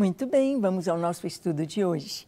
Muito bem, vamos ao nosso estudo de hoje.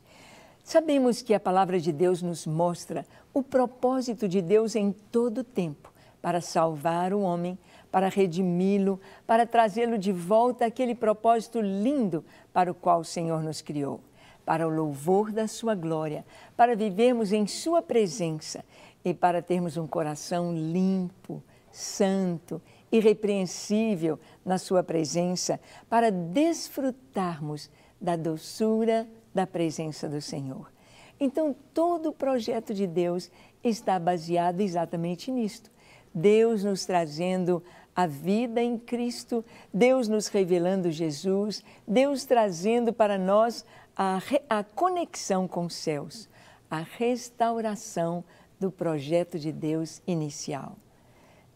Sabemos que a palavra de Deus nos mostra o propósito de Deus em todo o tempo para salvar o homem, para redimi-lo, para trazê-lo de volta àquele propósito lindo para o qual o Senhor nos criou, para o louvor da sua glória, para vivermos em sua presença e para termos um coração limpo, santo irrepreensível na Sua presença para desfrutarmos da doçura da presença do Senhor. Então, todo o projeto de Deus está baseado exatamente nisto. Deus nos trazendo a vida em Cristo, Deus nos revelando Jesus, Deus trazendo para nós a, a, conexão com os céus, a restauração do projeto de Deus inicial.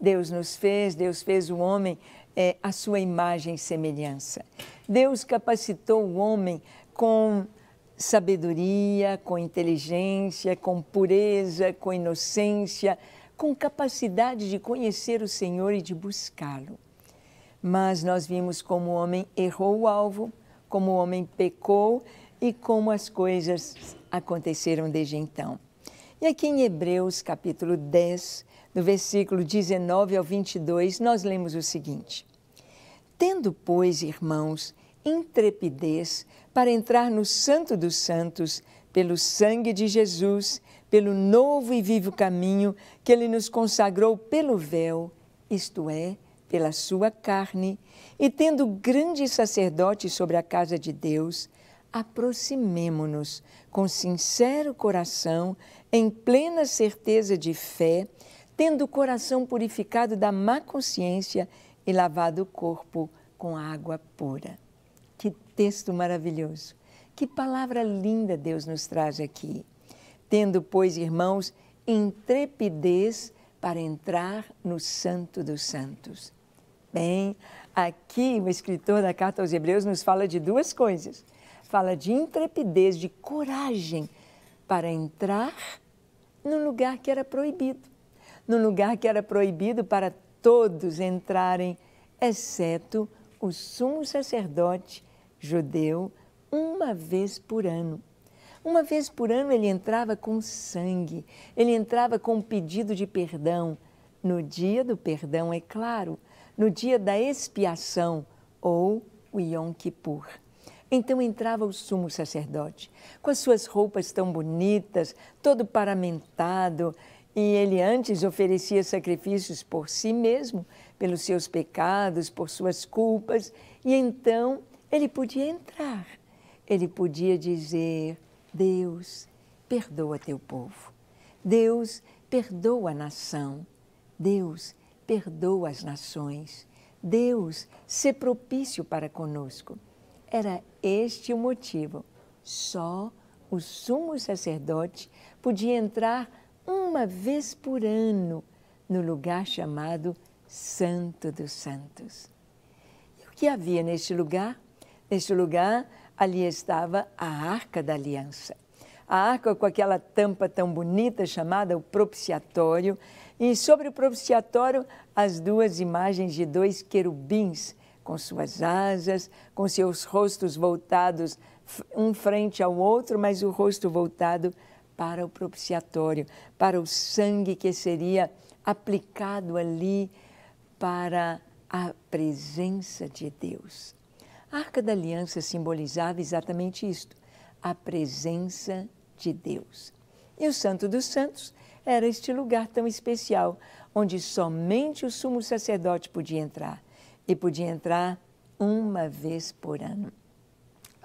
Deus nos fez, Deus fez o homem é, à sua imagem e semelhança. Deus capacitou o homem com sabedoria, com inteligência, com pureza, com inocência, com capacidade de conhecer o Senhor e de buscá-lo. Mas nós vimos como o homem errou o alvo, como o homem pecou e como as coisas aconteceram desde então. E aqui em Hebreus, capítulo 10, no versículo 19 ao 22, nós lemos o seguinte: Tendo, pois, irmãos, intrepidez para entrar no Santo dos Santos, pelo sangue de Jesus, pelo novo e vivo caminho que ele nos consagrou pelo véu, isto é, pela sua carne, e tendo grande sacerdote sobre a casa de Deus, aproximemo-nos com sincero coração, em plena certeza de fé, tendo o coração purificado da má consciência e lavado o corpo com água pura. Que texto maravilhoso! Que palavra linda Deus nos traz aqui. Tendo, pois, irmãos, intrepidez para entrar no Santo dos Santos. Bem, aqui o escritor da carta aos Hebreus nos fala de duas coisas. Fala de intrepidez, de coragem para entrar no lugar que era proibido num lugar que era proibido para todos entrarem, exceto o sumo sacerdote judeu, uma vez por ano. Uma vez por ano ele entrava com sangue, ele entrava com um pedido de perdão. No dia do perdão, é claro, no dia da expiação ou o Yom Kippur. Então entrava o sumo sacerdote, com as suas roupas tão bonitas, todo paramentado, e ele antes oferecia sacrifícios por si mesmo, pelos seus pecados, por suas culpas, e então ele podia entrar. Ele podia dizer: Deus, perdoa teu povo. Deus, perdoa a nação. Deus, perdoa as nações. Deus, se propício para conosco. Era este o motivo. Só o sumo sacerdote podia entrar uma vez por ano no lugar chamado Santo dos Santos. E o que havia neste lugar? Neste lugar, ali estava a Arca da Aliança. A arca com aquela tampa tão bonita chamada o propiciatório, e sobre o propiciatório as duas imagens de dois querubins com suas asas, com seus rostos voltados um frente ao outro, mas o rosto voltado para o propiciatório, para o sangue que seria aplicado ali para a presença de Deus. A Arca da Aliança simbolizava exatamente isto, a presença de Deus. E o Santo dos Santos era este lugar tão especial, onde somente o sumo sacerdote podia entrar, e podia entrar uma vez por ano.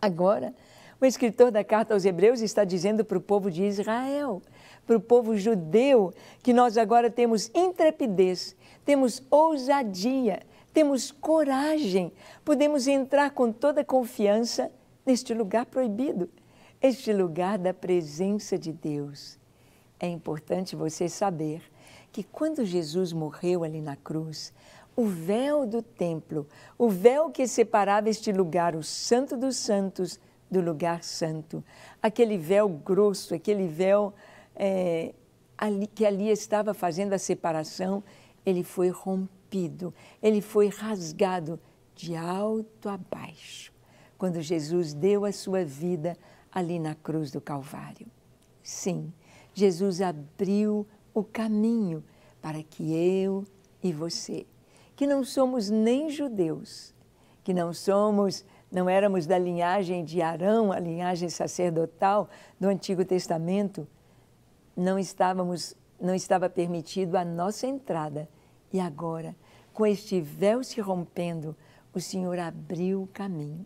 Agora, o escritor da carta aos Hebreus está dizendo para o povo de Israel, para o povo judeu, que nós agora temos intrepidez, temos ousadia, temos coragem, podemos entrar com toda confiança neste lugar proibido, este lugar da presença de Deus. É importante você saber que quando Jesus morreu ali na cruz, o véu do templo, o véu que separava este lugar, o Santo dos Santos, do lugar santo. Aquele véu grosso, aquele véu é, ali, que ali estava fazendo a separação, ele foi rompido, ele foi rasgado de alto a baixo, quando Jesus deu a sua vida ali na cruz do Calvário. Sim, Jesus abriu o caminho para que eu e você, que não somos nem judeus, que não somos não éramos da linhagem de Arão, a linhagem sacerdotal do Antigo Testamento, não estávamos, não estava permitido a nossa entrada. E agora, com este véu se rompendo, o Senhor abriu o caminho.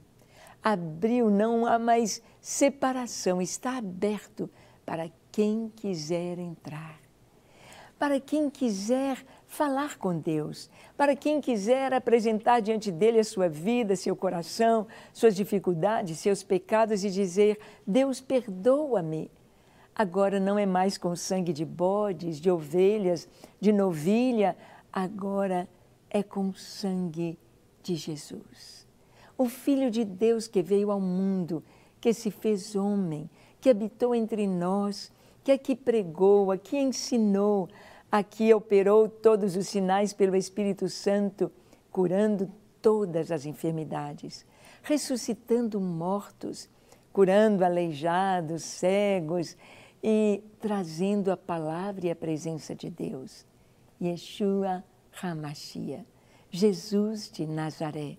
Abriu, não há mais separação, está aberto para quem quiser entrar. Para quem quiser falar com Deus. Para quem quiser apresentar diante dele a sua vida, seu coração, suas dificuldades, seus pecados e dizer: Deus, perdoa-me. Agora não é mais com sangue de bodes, de ovelhas, de novilha, agora é com sangue de Jesus. O Filho de Deus que veio ao mundo, que se fez homem, que habitou entre nós, que aqui pregou, aqui ensinou, Aqui operou todos os sinais pelo Espírito Santo, curando todas as enfermidades, ressuscitando mortos, curando aleijados, cegos e trazendo a palavra e a presença de Deus. Yeshua Hamashia, Jesus de Nazaré.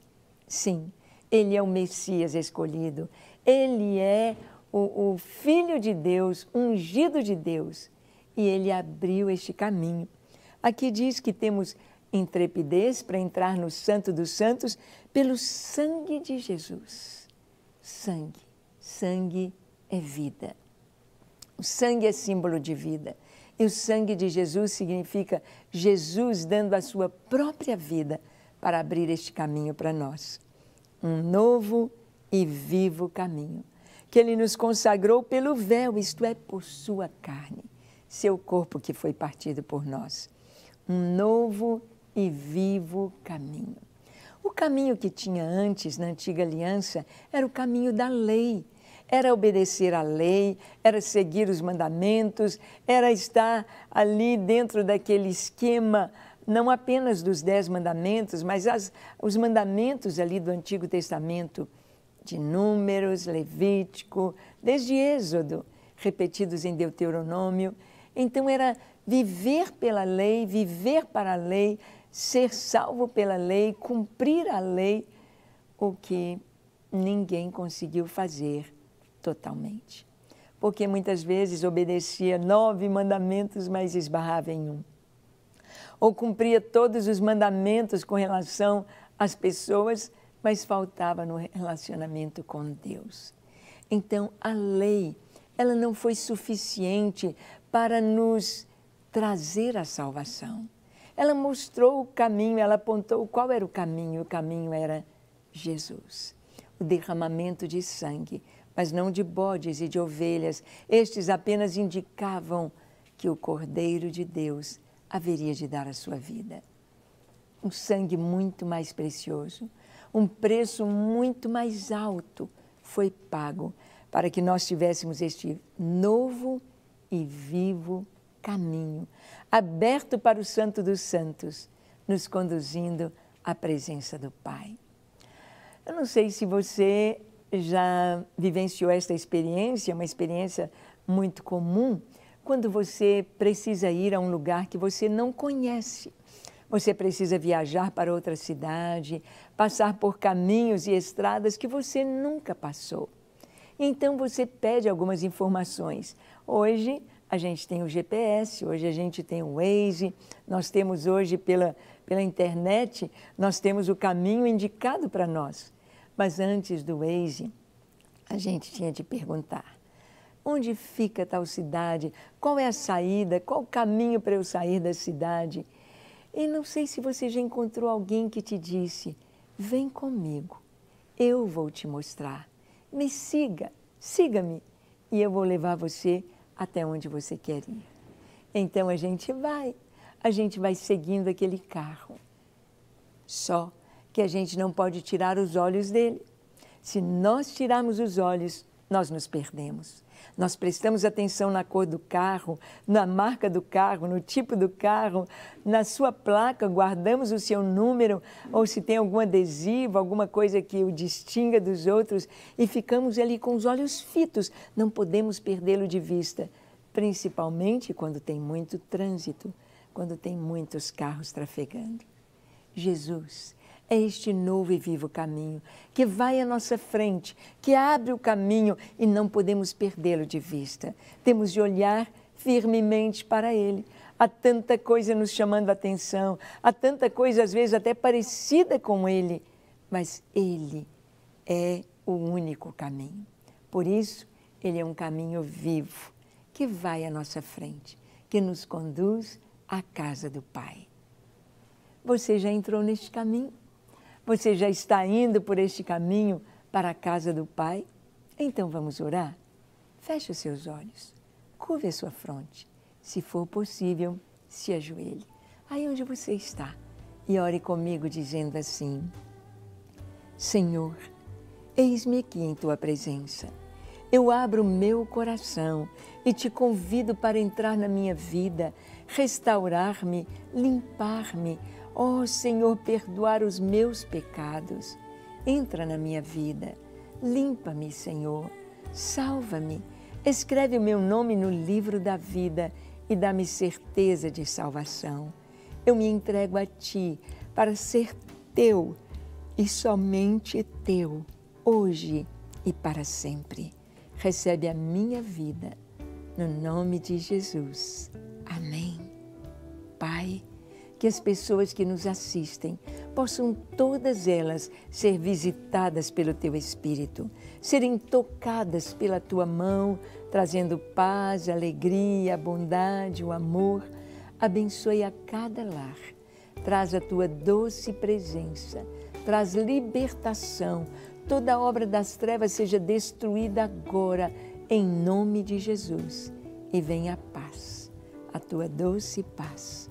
Sim, ele é o Messias escolhido, ele é o, o Filho de Deus, ungido de Deus e ele abriu este caminho. Aqui diz que temos intrepidez para entrar no Santo dos Santos pelo sangue de Jesus. Sangue, sangue é vida. O sangue é símbolo de vida. E o sangue de Jesus significa Jesus dando a sua própria vida para abrir este caminho para nós. Um novo e vivo caminho que ele nos consagrou pelo véu, isto é, por sua carne seu corpo que foi partido por nós. Um novo e vivo caminho. O caminho que tinha antes na antiga aliança era o caminho da lei. Era obedecer à lei, era seguir os mandamentos, era estar ali dentro daquele esquema, não apenas dos dez mandamentos, mas as, os mandamentos ali do Antigo Testamento, de Números, Levítico, desde Êxodo, repetidos em Deuteronômio então era viver pela lei, viver para a lei, ser salvo pela lei, cumprir a lei, o que ninguém conseguiu fazer totalmente. Porque muitas vezes obedecia nove mandamentos, mas esbarrava em um. Ou cumpria todos os mandamentos com relação às pessoas, mas faltava no relacionamento com Deus. Então, a lei, ela não foi suficiente para nos trazer a salvação. Ela mostrou o caminho, ela apontou qual era o caminho. O caminho era Jesus, o derramamento de sangue, mas não de bodes e de ovelhas. Estes apenas indicavam que o Cordeiro de Deus haveria de dar a sua vida. Um sangue muito mais precioso, um preço muito mais alto foi pago para que nós tivéssemos este novo e vivo caminho, aberto para o Santo dos Santos, nos conduzindo à presença do Pai. Eu não sei se você já vivenciou esta experiência, uma experiência muito comum, quando você precisa ir a um lugar que você não conhece. Você precisa viajar para outra cidade, passar por caminhos e estradas que você nunca passou. Então você pede algumas informações Hoje a gente tem o GPS, hoje a gente tem o Waze, nós temos hoje pela, pela internet, nós temos o caminho indicado para nós. Mas antes do Waze, a gente tinha de perguntar: onde fica tal cidade? Qual é a saída? Qual o caminho para eu sair da cidade? E não sei se você já encontrou alguém que te disse: vem comigo, eu vou te mostrar. Me siga, siga-me e eu vou levar você até onde você quer ir. Então a gente vai, a gente vai seguindo aquele carro. Só que a gente não pode tirar os olhos dele. Se nós tirarmos os olhos, nós nos perdemos. Nós prestamos atenção na cor do carro, na marca do carro, no tipo do carro, na sua placa, guardamos o seu número ou se tem algum adesivo, alguma coisa que o distinga dos outros e ficamos ali com os olhos fitos, não podemos perdê-lo de vista, principalmente quando tem muito trânsito, quando tem muitos carros trafegando. Jesus é este novo e vivo caminho que vai à nossa frente, que abre o caminho e não podemos perdê-lo de vista. Temos de olhar firmemente para ele. Há tanta coisa nos chamando a atenção, há tanta coisa às vezes até parecida com ele, mas ele é o único caminho. Por isso, ele é um caminho vivo que vai à nossa frente, que nos conduz à casa do Pai. Você já entrou neste caminho? Você já está indo por este caminho para a casa do Pai? Então vamos orar? Feche os seus olhos, curve a sua fronte. Se for possível, se ajoelhe. Aí onde você está e ore comigo dizendo assim: Senhor, eis-me aqui em tua presença. Eu abro meu coração e te convido para entrar na minha vida, restaurar-me, limpar-me, Ó oh, Senhor, perdoar os meus pecados. Entra na minha vida. Limpa-me, Senhor. Salva-me. Escreve o meu nome no livro da vida e dá-me certeza de salvação. Eu me entrego a Ti para ser Teu e somente Teu, hoje e para sempre. Recebe a minha vida. No nome de Jesus. Amém. Pai que as pessoas que nos assistem possam todas elas ser visitadas pelo teu Espírito, serem tocadas pela tua mão, trazendo paz, alegria, bondade, o amor. Abençoe a cada lar, traz a tua doce presença, traz libertação. Toda obra das trevas seja destruída agora, em nome de Jesus. E venha a paz, a tua doce paz